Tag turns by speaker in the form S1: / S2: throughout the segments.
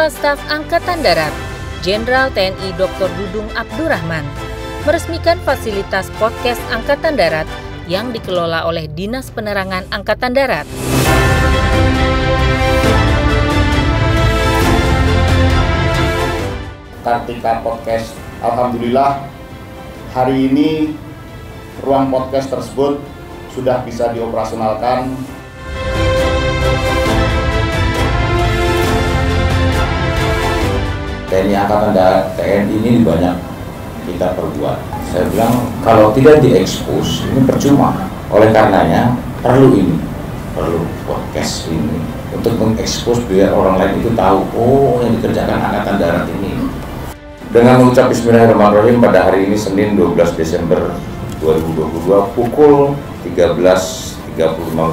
S1: Kepala Staf Angkatan Darat, Jenderal TNI Dr. Dudung Abdurrahman, meresmikan fasilitas podcast Angkatan Darat yang dikelola oleh Dinas Penerangan Angkatan Darat.
S2: Kartika Podcast, Alhamdulillah hari ini ruang podcast tersebut sudah bisa dioperasionalkan.
S1: TNI Angkatan Darat, TNI ini banyak kita perbuat. Saya bilang kalau tidak diekspos ini percuma. Oleh karenanya perlu ini, perlu podcast ini untuk mengekspos biar orang lain itu tahu oh yang dikerjakan Angkatan Darat ini. Dengan mengucap Bismillahirrahmanirrahim pada hari ini Senin 12 Desember 2022 pukul 13.35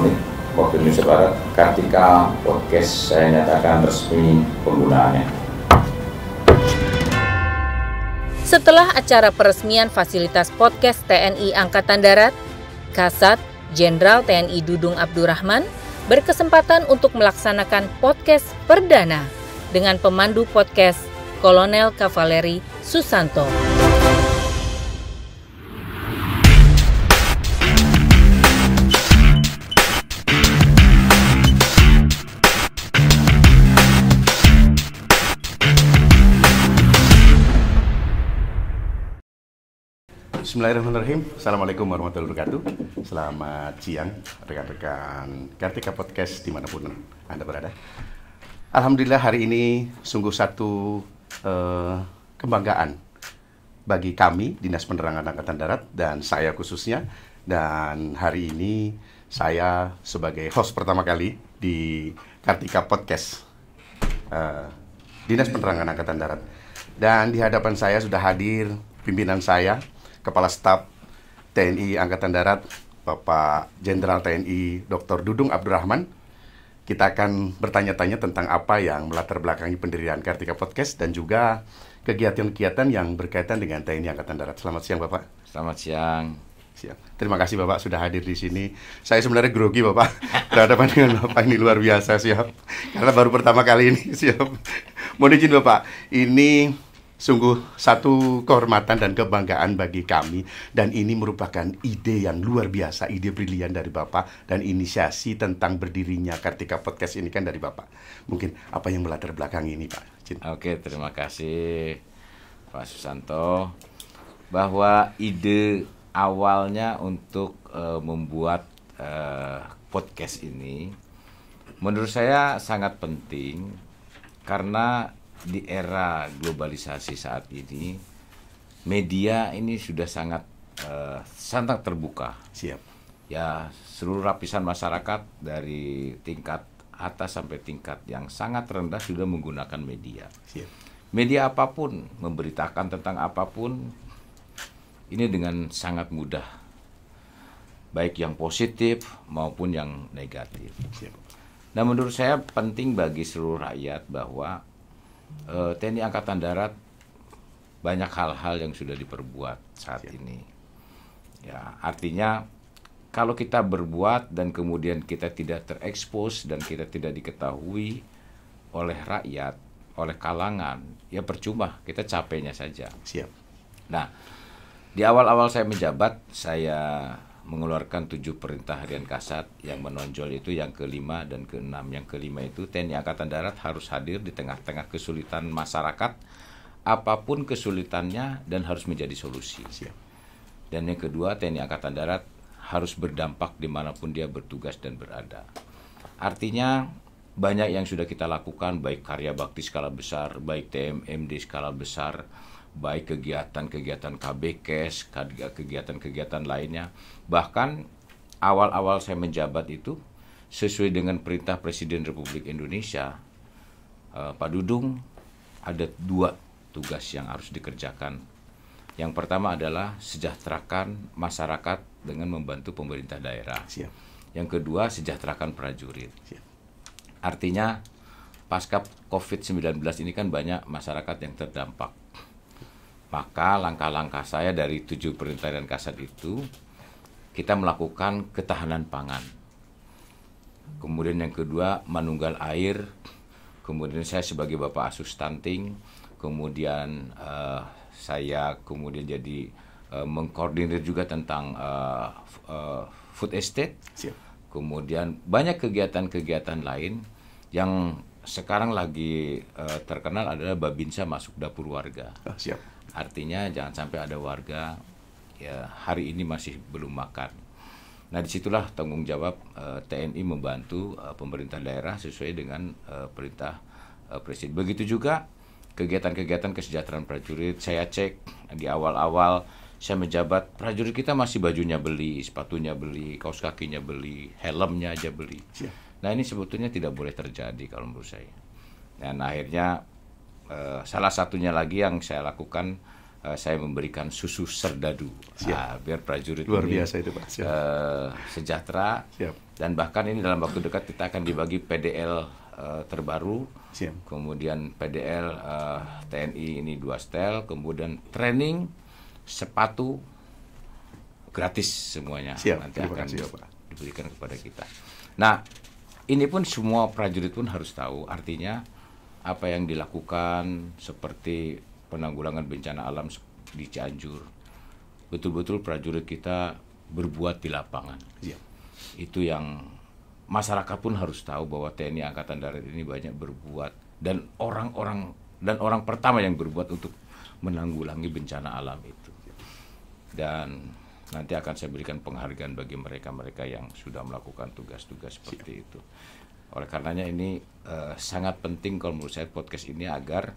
S1: menit waktu Indonesia Barat Kartika Podcast saya nyatakan resmi penggunaannya. Setelah acara peresmian fasilitas podcast TNI Angkatan Darat, Kasat Jenderal TNI Dudung Abdurrahman berkesempatan untuk melaksanakan podcast perdana dengan pemandu podcast Kolonel Kavaleri Susanto.
S2: Bismillahirrahmanirrahim. Assalamualaikum warahmatullahi wabarakatuh. Selamat siang rekan-rekan Kartika Podcast dimanapun Anda berada. Alhamdulillah hari ini sungguh satu uh, kebanggaan bagi kami Dinas Penerangan Angkatan Darat dan saya khususnya dan hari ini saya sebagai host pertama kali di Kartika Podcast uh, Dinas Penerangan Angkatan Darat dan di hadapan saya sudah hadir pimpinan saya Kepala Staf TNI Angkatan Darat Bapak Jenderal TNI Dr. Dudung Abdurrahman. Kita akan bertanya-tanya tentang apa yang melatar belakangi pendirian Kartika Podcast dan juga kegiatan-kegiatan yang berkaitan dengan TNI Angkatan Darat. Selamat siang Bapak. Selamat siang. Siap. Terima kasih Bapak sudah hadir di sini. Saya sebenarnya grogi Bapak. Berhadapan dengan Bapak ini luar biasa, siap. Karena baru pertama kali ini, siap. Mohon izin Bapak, ini Sungguh satu kehormatan dan kebanggaan bagi kami dan ini merupakan ide yang luar biasa, ide brilian dari Bapak dan inisiasi tentang berdirinya Kartika Podcast ini kan dari Bapak. Mungkin apa yang melatar belakang ini Pak? Cinta. Oke, terima kasih Pak Susanto
S1: bahwa ide awalnya untuk uh, membuat uh, podcast ini menurut saya sangat penting karena di era globalisasi saat ini media ini sudah sangat uh, sangat terbuka. Siap. Ya seluruh lapisan masyarakat dari tingkat atas sampai tingkat yang sangat rendah sudah menggunakan media. Siap. Media apapun memberitakan tentang apapun ini dengan sangat mudah. Baik yang positif maupun yang negatif. Siap. Nah menurut saya penting bagi seluruh rakyat bahwa uh, eh, TNI Angkatan Darat banyak hal-hal yang sudah diperbuat saat Siap. ini. Ya, artinya kalau kita berbuat dan kemudian kita tidak terekspos dan kita tidak diketahui oleh rakyat, oleh kalangan, ya percuma, kita capeknya saja. Siap. Nah, di awal-awal saya menjabat, saya mengeluarkan tujuh perintah harian kasat yang menonjol itu yang kelima dan keenam. Yang kelima itu TNI Angkatan Darat harus hadir di tengah-tengah kesulitan masyarakat apapun kesulitannya dan harus menjadi solusi. Dan yang kedua TNI Angkatan Darat harus berdampak dimanapun dia bertugas dan berada. Artinya banyak yang sudah kita lakukan baik karya bakti skala besar, baik TMM skala besar, baik kegiatan-kegiatan KBKes, kegiatan-kegiatan lainnya. Bahkan awal-awal saya menjabat itu sesuai dengan perintah Presiden Republik Indonesia, eh, Pak Dudung ada dua tugas yang harus dikerjakan. Yang pertama adalah sejahterakan masyarakat dengan membantu pemerintah daerah. Siap. Yang kedua sejahterakan prajurit. Siap. Artinya pasca COVID-19 ini kan banyak masyarakat yang terdampak maka langkah-langkah saya dari tujuh perintah dan kasat itu kita melakukan ketahanan pangan. Kemudian yang kedua manunggal air. Kemudian saya sebagai bapak asus stunting, kemudian uh, saya kemudian jadi uh, mengkoordinir juga tentang uh, uh, food estate. Siap. Kemudian banyak kegiatan-kegiatan lain yang sekarang lagi uh, terkenal adalah babinsa masuk dapur warga. Oh, siap. Artinya jangan sampai ada warga ya hari ini masih belum makan. Nah disitulah tanggung jawab uh, eh, TNI membantu uh, pemerintah daerah sesuai dengan uh, perintah uh, presiden. Begitu juga kegiatan-kegiatan kesejahteraan prajurit. Saya cek di awal-awal saya menjabat prajurit kita masih bajunya beli, sepatunya beli, kaos kakinya beli, helmnya aja beli. Siap. Nah ini sebetulnya tidak boleh terjadi kalau menurut saya. Dan akhirnya eh, salah satunya lagi yang saya lakukan eh, saya memberikan susu serdadu Siap. Nah, biar prajurit luar ini, biasa itu pak Siap. Eh, sejahtera Siap. dan bahkan ini dalam waktu dekat kita akan dibagi PDL eh, terbaru Siap. kemudian PDL eh, TNI ini dua stel kemudian training sepatu gratis semuanya Siap. nanti akan kasih, diberikan kepada kita. Nah, ini pun semua prajurit pun harus tahu artinya apa yang dilakukan seperti penanggulangan bencana alam di Cianjur betul-betul prajurit kita berbuat di lapangan ya. itu yang masyarakat pun harus tahu bahwa TNI Angkatan Darat ini banyak berbuat dan orang-orang dan orang pertama yang berbuat untuk menanggulangi bencana alam itu dan Nanti akan saya berikan penghargaan bagi mereka-mereka yang sudah melakukan tugas-tugas seperti Siap. itu. Oleh karenanya ini uh, sangat penting kalau menurut saya podcast ini agar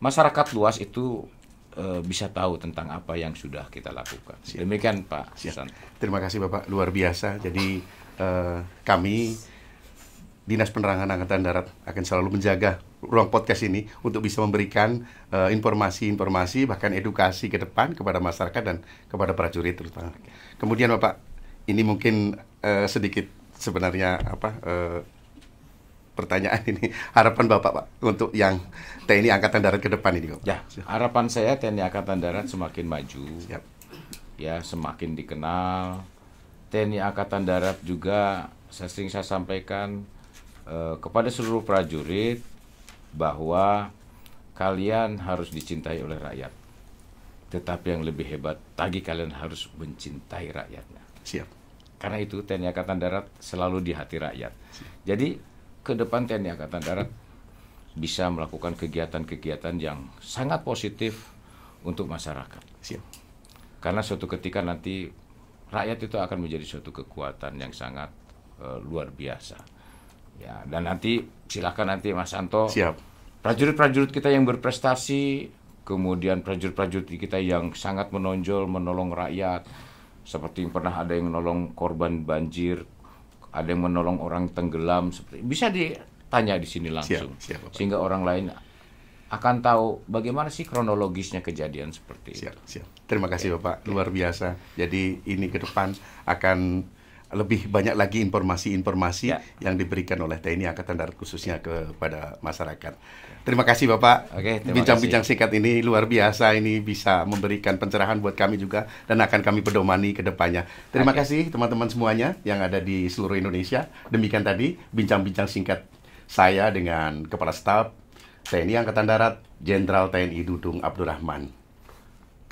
S1: masyarakat luas itu uh, bisa tahu tentang
S2: apa yang sudah kita lakukan. Siap. Demikian Pak Terima kasih Bapak luar biasa. Jadi uh, kami Dinas Penerangan Angkatan Darat akan selalu menjaga ruang podcast ini untuk bisa memberikan eh, informasi-informasi uh, bahkan edukasi ke depan kepada masyarakat dan kepada prajurit terutama. Kemudian Bapak, ini mungkin uh, sedikit sebenarnya apa uh, pertanyaan ini harapan Bapak Pak untuk yang TNI Angkatan Darat ke depan ini Bapak. Ya, harapan
S1: saya TNI Angkatan Darat semakin maju. Siap. Ya, semakin dikenal. TNI Angkatan Darat juga saya sering saya sampaikan Eh, kepada seluruh prajurit bahwa kalian harus dicintai oleh rakyat. Tetapi yang lebih hebat lagi kalian harus mencintai rakyatnya. Siap. Karena itu TNI Angkatan Darat selalu di hati rakyat. Siap. Jadi ke depan TNI Angkatan Darat bisa melakukan kegiatan-kegiatan yang sangat positif untuk masyarakat. Siap. Karena suatu ketika nanti rakyat itu akan menjadi suatu kekuatan yang sangat uh, luar biasa. Ya, dan nanti silahkan nanti Mas Santo. Siap. Prajurit-prajurit kita yang berprestasi, kemudian prajurit-prajurit kita yang sangat menonjol menolong rakyat, seperti yang pernah ada yang menolong korban banjir, ada yang menolong orang tenggelam, seperti bisa ditanya di sini langsung, siap, siap, sehingga
S2: orang lain akan tahu bagaimana sih kronologisnya kejadian seperti itu. Siap. Terima kasih Bapak, luar biasa. Jadi ini ke depan akan lebih banyak lagi informasi-informasi ya. yang diberikan oleh TNI Angkatan Darat khususnya kepada masyarakat. Terima kasih Bapak. Oke, bincang-bincang singkat ini luar biasa ini bisa memberikan pencerahan buat kami juga dan akan kami pedomani ke depannya. Terima Oke. kasih teman-teman semuanya yang ada di seluruh Indonesia. Demikian tadi bincang-bincang singkat saya dengan Kepala Staf TNI Angkatan Darat Jenderal TNI Dudung Abdurrahman.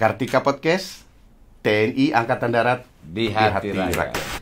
S2: Kartika Podcast TNI Angkatan Darat di hati, di hati rakyat. rakyat.